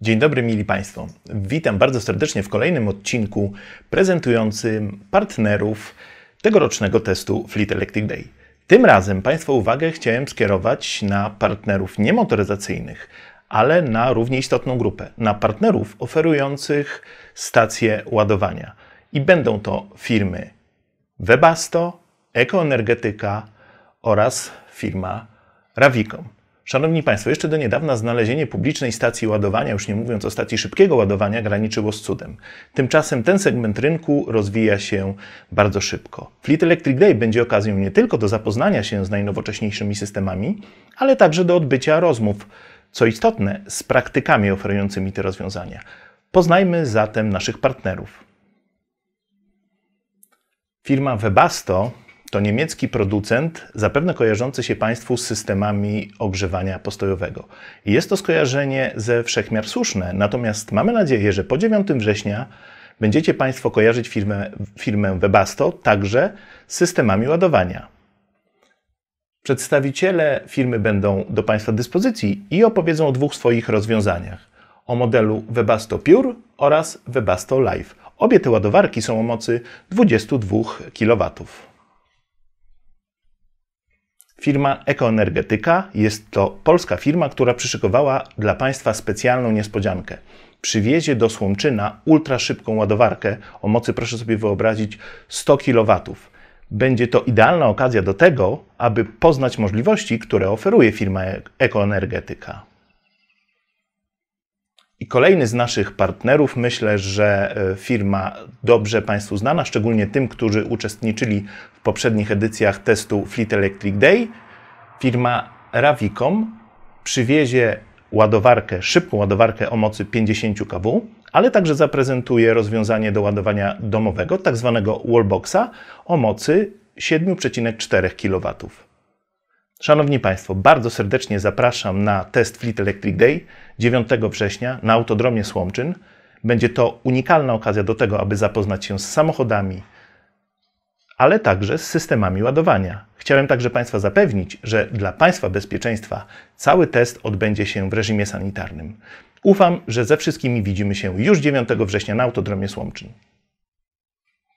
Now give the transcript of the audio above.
Dzień dobry, mili Państwo. Witam bardzo serdecznie w kolejnym odcinku prezentującym partnerów tegorocznego testu Fleet Electric Day. Tym razem Państwa uwagę chciałem skierować na partnerów niemotoryzacyjnych, ale na równie istotną grupę na partnerów oferujących stacje ładowania. I będą to firmy Webasto, Ekoenergetyka oraz firma Ravicom. Szanowni Państwo, jeszcze do niedawna znalezienie publicznej stacji ładowania, już nie mówiąc o stacji szybkiego ładowania, graniczyło z cudem. Tymczasem ten segment rynku rozwija się bardzo szybko. Fleet Electric Day będzie okazją nie tylko do zapoznania się z najnowocześniejszymi systemami, ale także do odbycia rozmów, co istotne, z praktykami oferującymi te rozwiązania. Poznajmy zatem naszych partnerów. Firma Webasto to niemiecki producent, zapewne kojarzący się Państwu z systemami ogrzewania postojowego. Jest to skojarzenie ze wszechmiar słuszne, natomiast mamy nadzieję, że po 9 września będziecie Państwo kojarzyć firmę, firmę Webasto także z systemami ładowania. Przedstawiciele firmy będą do Państwa dyspozycji i opowiedzą o dwóch swoich rozwiązaniach. O modelu Webasto Pure oraz Webasto Live. Obie te ładowarki są o mocy 22 kW. Firma Ekoenergetyka jest to polska firma, która przyszykowała dla Państwa specjalną niespodziankę. Przywiezie do Słomczyna ultraszybką ładowarkę o mocy, proszę sobie wyobrazić, 100 kW. Będzie to idealna okazja do tego, aby poznać możliwości, które oferuje firma Ekoenergetyka. I kolejny z naszych partnerów, myślę, że e, firma dobrze Państwu znana, szczególnie tym, którzy uczestniczyli w poprzednich edycjach testu Fleet Electric Day, firma Ravicom przywiezie ładowarkę, szybką ładowarkę o mocy 50 kW, ale także zaprezentuje rozwiązanie do ładowania domowego, tak zwanego wallboxa o mocy 7,4 kW. Szanowni Państwo, bardzo serdecznie zapraszam na test Fleet Electric Day 9 września na Autodromie Słomczyn. Będzie to unikalna okazja do tego, aby zapoznać się z samochodami, ale także z systemami ładowania. Chciałem także Państwa zapewnić, że dla Państwa bezpieczeństwa cały test odbędzie się w reżimie sanitarnym. Ufam, że ze wszystkimi widzimy się już 9 września na Autodromie Słomczyn.